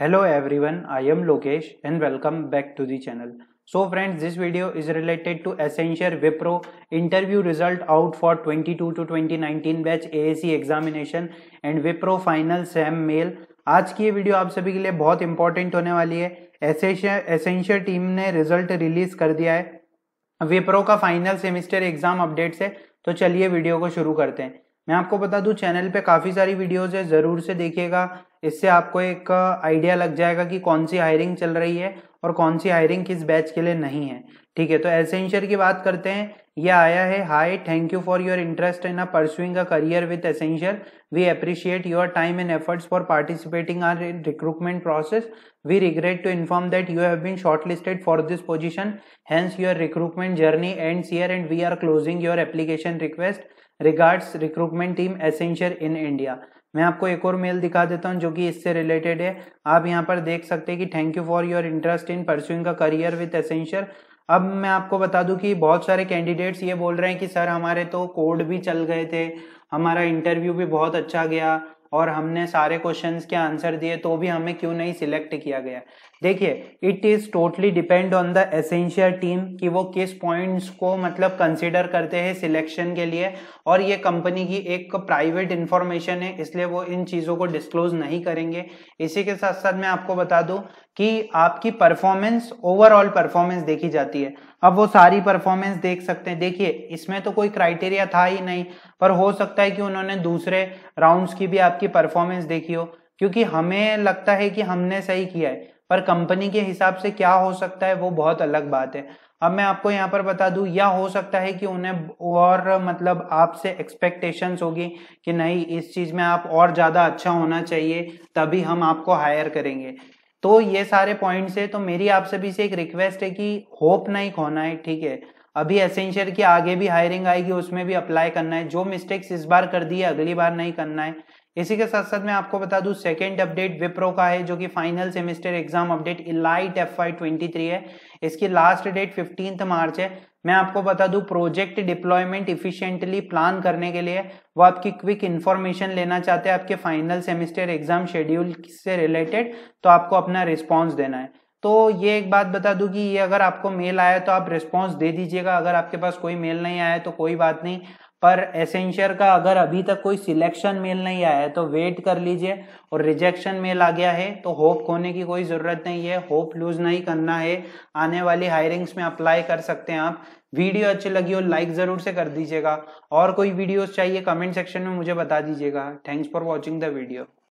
hello everyone I am Lokesh and welcome back to the channel so friends this video is related to Accenture Wipro interview result out for 22 to 2019 batch AAC examination and Wipro final sem mail आज की ये video आप सभी के लिए बहुत important होने वाली है एसेंशियर एसेंशियर टीम ने रिजल्ट रिलीज कर दिया है विप्रो का फाइनल सेमिस्टर एग्जाम अपडेट से तो चलिए वीडियो को शुरू करते हैं मैं आपको बता दूं चैनल पे काफी सारी वीडियोस है जरूर से देखिएगा इससे आपको एक आइडिया लग जाएगा कि कौन सी हायरिंग चल रही है और कौन सी हायरिंग किस बैच के लिए नहीं है ठीक है तो एसेंशियर की बात करते हैं यह आया है hi thank you for your interest in pursuing a career with Accenture we appreciate your time and efforts for participating our recruitment process we regret to inform that you have been shortlisted for this position hence your recruitment journey ends here and we are closing your application request regards recruitment team Accenture in India मैं आपको एक और mail दिखा देता हूँ जो कि इससे रिलेटेड है आप यहाँ पर देख सकते हैं कि thank you for your interest in pursuing career with Accenture अब मैं आपको बता दूं कि बहुत सारे कैंडिडेट्स ये बोल रहे हैं कि सर हमारे तो कोड भी चल गए थे हमारा इंटरव्यू भी बहुत अच्छा गया और हमने सारे क्वेश्चंस के आंसर दिए तो भी हमें क्यों नहीं सिलेक्ट किया गया देखिए it is totally depend on the Accenture team कि वो किस पॉइंट्स को मतलब कंसिडर करते हैं सिलेक्शन के लिए और ये कंपनी की एक प्राइवेट इंफॉर्मेशन है इसलिए वो इन चीज़ों को डिस्क्लोज नहीं करेंगे इसी के साथ साथ मैं आपको बता दू कि आपकी परफॉर्मेंस ओवरऑल परफॉर्मेंस देखी जाती है अब वो सारी परफॉर्मेंस देख सकते हैं देखिए इसमें तो कोई क्राइटेरिया था ही नहीं पर हो सकता है कि उन्होंने दूसरे राउंड्स की भी आप आपकी परफॉर्मेंस देखी हो क्योंकि हमें लगता है कि हमने सही किया है पर कंपनी के हिसाब से क्या हो सकता है वो बहुत अलग बात है अब मैं आपको यहाँ पर बता दूं या हो सकता है कि उन्हें और मतलब आपसे एक्सपेक्टेशंस होगी कि नहीं इस चीज में आप और ज्यादा अच्छा होना चाहिए तभी हम आपको हायर करेंगे तो ये सारे पॉइंट्स है तो मेरी आप सभी से एक रिक्वेस्ट है कि होप नहीं खोना है ठीक है अभी एसेंशियल की आगे भी हायरिंग आएगी उसमें भी अप्लाई करना है जो मिस्टेक्स इस बार कर दी है अगली बार नहीं करना है इसी के साथ साथ मैं आपको बता दूं सेकेंड अपडेट विप्रो का है जो कि final semester exam update elite F I twenty three है इसकी लास्ट डेट फिफ्टींथ मार्च है मैं आपको बता दूं प्रोजेक्ट डिप्लॉयमेंट इफिशियंटली प्लान करने के लिए वो आपकी क्विक इन्फॉर्मेशन लेना चाहते हैं आपके फाइनल सेमेस्टर एग्जाम शेड्यूल से रिलेटेड तो आपको अपना रिस्पॉन्स देना है तो ये एक बात बता दूं कि ये अगर आपको मेल आया तो आप रिस्पॉन्स दे दीजिएगा अगर आपके पास कोई मेल नहीं आया तो कोई बात नहीं पर एसेंशियर का अगर अभी तक कोई सिलेक्शन मेल नहीं आया है तो वेट कर लीजिए और रिजेक्शन मेल आ गया है तो होप खोने की कोई ज़रूरत नहीं है होप लूज़ नहीं करना है आने वाली हायरिंग्स में अप्लाई कर सकते हैं आप वीडियो अच्छी लगी हो लाइक ज़रूर से कर दीजिएगा और कोई वीडियोस चाहिए कमेंट सेक्शन में मुझे बता दीजिएगा thanks for watching the video